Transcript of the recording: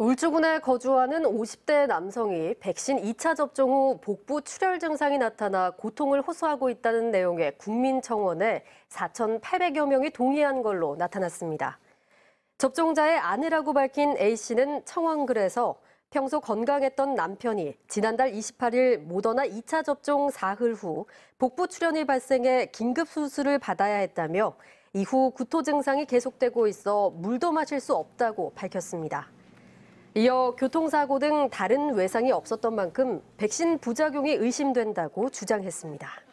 울주군에 거주하는 50대 남성이 백신 2차 접종 후 복부 출혈 증상이 나타나 고통을 호소하고 있다는 내용의 국민청원에 4,800여 명이 동의한 걸로 나타났습니다. 접종자의 아내라고 밝힌 A씨는 청원글에서 평소 건강했던 남편이 지난달 28일 모더나 2차 접종 사흘 후 복부 출혈이 발생해 긴급 수술을 받아야 했다며 이후 구토 증상이 계속되고 있어 물도 마실 수 없다고 밝혔습니다. 이어 교통사고 등 다른 외상이 없었던 만큼 백신 부작용이 의심된다고 주장했습니다.